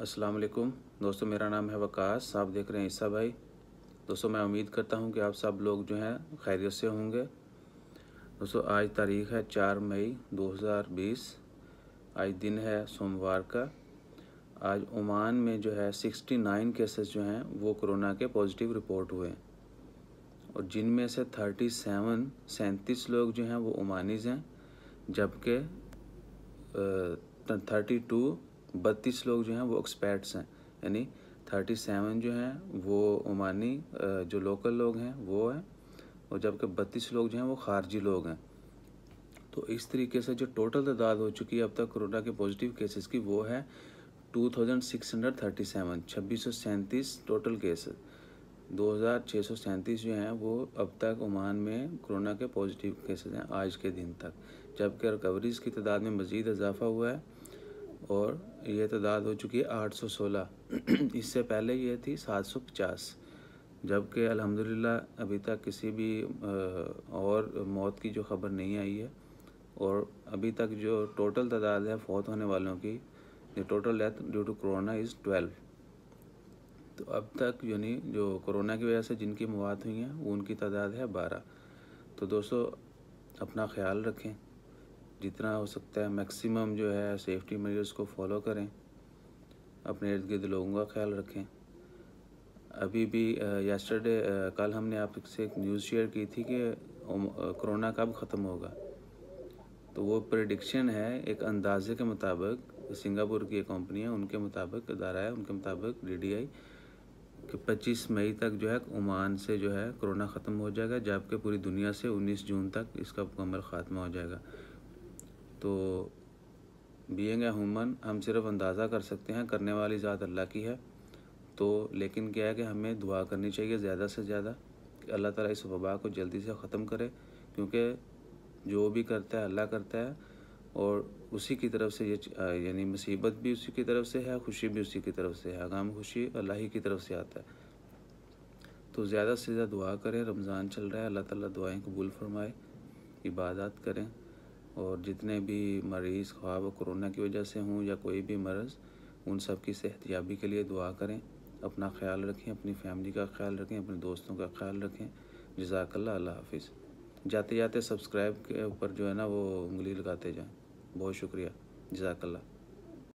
अस्सलाम वालेकुम दोस्तों मेरा नाम है वकास आप देख रहे हैं ईसा भाई दोस्तों मैं उम्मीद करता हूं कि आप सब लोग जो हैं खैरियत से होंगे दोस्तों आज तारीख है चार मई 2020 आज दिन है सोमवार का आज ओमान में जो है 69 केसेस जो हैं वो कोरोना के पॉजिटिव रिपोर्ट हुए और जिनमें से 37 सैंतीस लोग जो हैं वो ओमानीज़ हैं जबकि थर्टी टू बत्तीस लोग जो हैं वो एक्सपैट्स हैं यानी थर्टी सेवन जो हैं वो ओमानी जो लोकल लोग हैं वो हैं और जबकि बत्तीस लोग जो हैं वो खारजी लोग हैं तो इस तरीके से जो टोटल तादाद हो चुकी है अब तक कोरोना के पॉजिटिव केसेस की वो है two thousand six hundred thirty seven छब्बीस सौ सैंतीस टोटल केसेस दो हज़ार छः सौ सैंतीस जो हैं वो अब तक ओमान में कोरोना के पॉजिटिव केसेस हैं आज के दिन तक जबकि रिकवरीज़ की तादाद में मज़ीद इजाफा हुआ है और ये तादाद हो चुकी है 816 इससे पहले ये थी 750 जबकि अल्हम्दुलिल्लाह अभी तक किसी भी और मौत की जो खबर नहीं आई है और अभी तक जो टोटल तादाद है फौत होने वालों की जो total death due to corona is twelve तो अब तक यानी जो कोरोना की वजह से जिनकी मौत हुई हैं उनकी तादाद है बारह तो दोस्तों अपना ख्याल रखें जितना हो सकता है मैक्सिमम जो है सेफ्टी मेजर्स को फॉलो करें अपने इर्द गिर्द लोगों का ख्याल रखें अभी भी यस्टरडे कल हमने आपसे एक न्यूज़ शेयर की थी कि कोरोना कब ख़त्म होगा तो वो प्रडिक्शन है एक अंदाजे के मुताबिक सिंगापुर की एक कंपनी है उनके मुताबिक अदारा है उनके मुताबिक डी कि 25 मई तक जो है ओमान से जो है कोरोना ख़त्म हो जाएगा जबकि पूरी दुनिया से 19 जून तक इसका मुकम्मल ख़ात्मा हो जाएगा तो बीइंग ए ह्यूमन हम सिर्फ अंदाज़ा कर सकते हैं करने वाली ज़ात अल्लाह की है तो लेकिन क्या है कि हमें दुआ करनी चाहिए ज़्यादा से ज़्यादा कि अल्लाह ताला इस वबा को जल्दी से ख़त्म करे क्योंकि जो भी करता है अल्लाह करता है और उसी की तरफ से ये यानी मुसीबत भी उसी की तरफ से है खुशी भी उसी की तरफ से है आगाम खुशी अल्लाह ही की तरफ से आता है तो ज़्यादा से ज़्यादा दुआ करें रमज़ान चल रहा है अल्लाह ताला दुआएं कबूल फरमाए इबादत करें और जितने भी मरीज़ ख्वाब कोरोना की वजह से हों या कोई भी मर्ज़ उन सब की सेहत याबी के लिए दुआ करें अपना ख्याल रखें अपनी फैमिली का ख्याल रखें अपने दोस्तों का ख्याल रखें जजाकल्ला अल्लाह हाफिज़ जाते जाते सब्सक्राइब के ऊपर जो है ना वो उंगली लगाते जाएं बहुत शुक्रिया जजाकल्ला